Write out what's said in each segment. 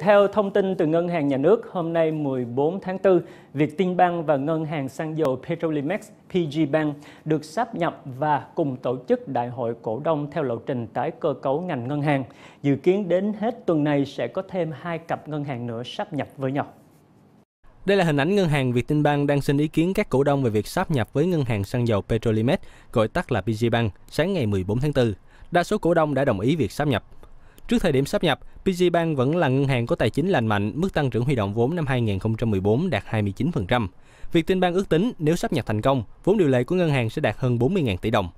Theo thông tin từ Ngân hàng Nhà nước, hôm nay 14 tháng 4, Việt Vietinbank và Ngân hàng xăng dầu Petrolimex PG Bank được sáp nhập và cùng tổ chức đại hội cổ đông theo lộ trình tái cơ cấu ngành ngân hàng. Dự kiến đến hết tuần này sẽ có thêm hai cặp ngân hàng nữa sáp nhập với nhau. Đây là hình ảnh ngân hàng Việt Vietinbank đang xin ý kiến các cổ đông về việc sáp nhập với ngân hàng xăng dầu Petrolimex, gọi tắt là PG Bank, sáng ngày 14 tháng 4. Đa số cổ đông đã đồng ý việc sáp nhập. Trước thời điểm sắp nhập, PG Bank vẫn là ngân hàng có tài chính lành mạnh, mức tăng trưởng huy động vốn năm 2014 đạt 29%. Vietinbank ước tính nếu sắp nhập thành công, vốn điều lệ của ngân hàng sẽ đạt hơn 40.000 tỷ đồng.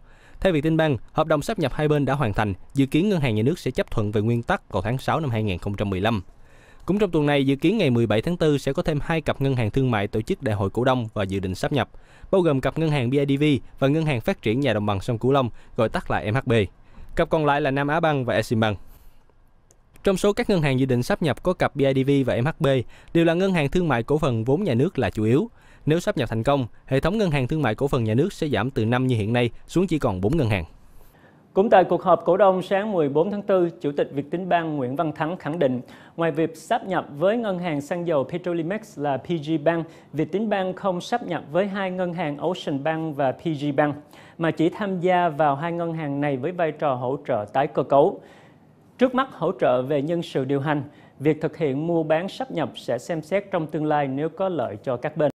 Theo Vietinbank, hợp đồng sắp nhập hai bên đã hoàn thành, dự kiến ngân hàng nhà nước sẽ chấp thuận về nguyên tắc vào tháng 6 năm 2015. Cũng trong tuần này, dự kiến ngày 17 tháng 4 sẽ có thêm hai cặp ngân hàng thương mại tổ chức đại hội cổ đông và dự định sắp nhập, bao gồm cặp ngân hàng BIDV và ngân hàng phát triển nhà đồng bằng sông Cửu Long, gọi tắt là MHB. Cặp còn lại là Nam Á Bank và Exim Bank. Trong số các ngân hàng dự định sắp nhập có cặp BIDV và MHB đều là ngân hàng thương mại cổ phần vốn nhà nước là chủ yếu. Nếu sắp nhập thành công, hệ thống ngân hàng thương mại cổ phần nhà nước sẽ giảm từ 5 như hiện nay xuống chỉ còn 4 ngân hàng. Cũng tại cuộc họp cổ đông sáng 14 tháng 4, Chủ tịch Việt Tính Bank Nguyễn Văn Thắng khẳng định, ngoài việc sắp nhập với ngân hàng xăng dầu Petrolimex là PG Bank, Việt Tính Bank không sắp nhập với hai ngân hàng Ocean Bank và PG Bank, mà chỉ tham gia vào hai ngân hàng này với vai trò hỗ trợ tái cơ cấu. Trước mắt hỗ trợ về nhân sự điều hành, việc thực hiện mua bán sắp nhập sẽ xem xét trong tương lai nếu có lợi cho các bên.